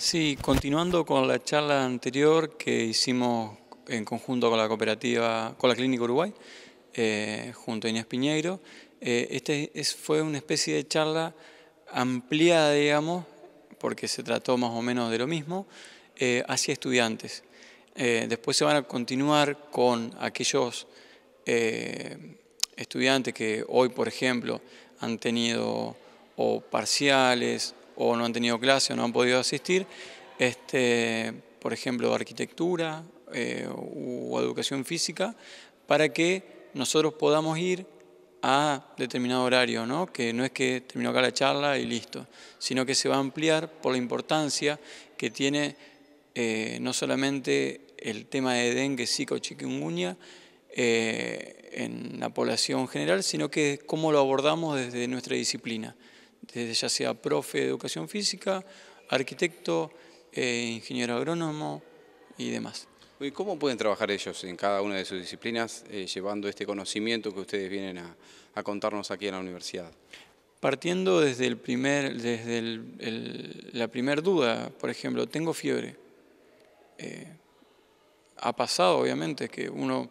Sí, continuando con la charla anterior que hicimos en conjunto con la cooperativa, con la Clínica Uruguay, eh, junto a Inés Piñeiro, eh, este fue una especie de charla ampliada, digamos, porque se trató más o menos de lo mismo, eh, hacia estudiantes. después se van a continuar con aquellos estudiantes que hoy, por ejemplo, han tenido o parciales o no han tenido clase o no han podido asistir, este, por ejemplo, arquitectura eh, o educación física, para que nosotros podamos ir a determinado horario, ¿no? que no es que terminó acá la charla y listo, sino que se va a ampliar por la importancia que tiene eh, no solamente el tema de dengue, zika o chikungunya eh, en la población general, sino que cómo lo abordamos desde nuestra disciplina desde ya sea profe de educación física, arquitecto, eh, ingeniero agrónomo y demás. ¿Y cómo pueden trabajar ellos en cada una de sus disciplinas eh, llevando este conocimiento que ustedes vienen a, contarnos aquí en la universidad? Partiendo desde, el primer, desde la primera duda, por ejemplo, tengo fiebre. Eh, ha pasado, obviamente, que uno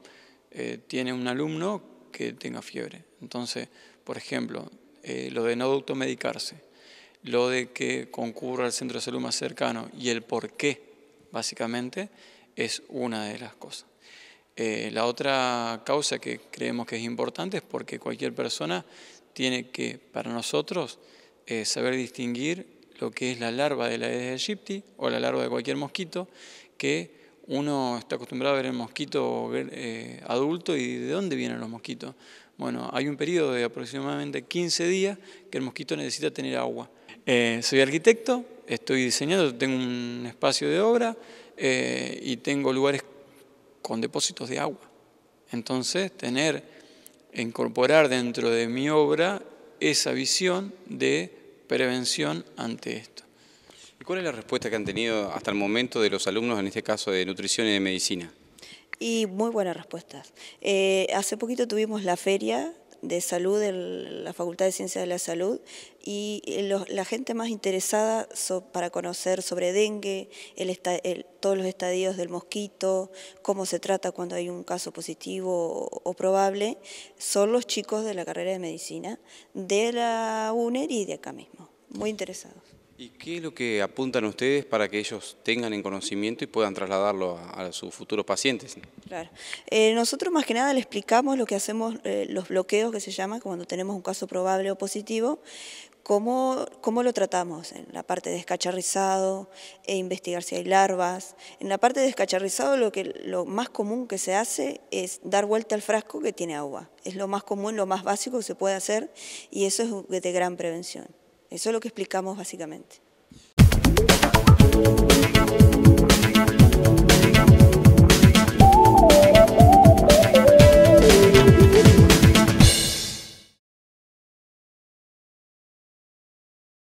tiene un alumno que tenga fiebre. Entonces, por ejemplo, eh, lo de no automedicarse, lo de que concurra al centro de salud más cercano y el por qué, básicamente, es una de las cosas. Eh, la otra causa que creemos que es importante es porque cualquier persona tiene que, para nosotros, eh, saber distinguir lo que es la larva de la Aedes aegypti o la larva de cualquier mosquito que uno está acostumbrado a ver el mosquito eh, adulto y de dónde vienen los mosquitos. Bueno, hay un periodo de aproximadamente 15 días que el mosquito necesita tener agua. Eh, soy arquitecto, estoy diseñando, tengo un espacio de obra eh, y tengo lugares con depósitos de agua. Entonces, tener, incorporar dentro de mi obra esa visión de prevención ante esto. ¿Y cuál es la respuesta que han tenido hasta el momento de los alumnos, en este caso de nutrición y de medicina? Y muy buenas respuestas. Eh, hace poquito tuvimos la feria de salud en la Facultad de Ciencias de la Salud y eh, la gente más interesada para conocer sobre dengue, todos los estadios del mosquito, cómo se trata cuando hay un caso positivo o, probable, son los chicos de la carrera de medicina de la UNER y de acá mismo, muy interesados. ¿Y qué es lo que apuntan ustedes para que ellos tengan en conocimiento y puedan trasladarlo a, sus futuros pacientes? Claro. Eh, nosotros más que nada le explicamos lo que hacemos, eh, los bloqueos que se llaman cuando tenemos un caso probable o positivo, Cómo, cómo, lo tratamos en la parte de escacharrizado e investigar si hay larvas. En la parte de escacharrizado lo, que, lo más común que se hace es dar vuelta al frasco que tiene agua. Es lo más común, lo más básico que se puede hacer y eso es de gran prevención. Eso es lo que explicamos básicamente.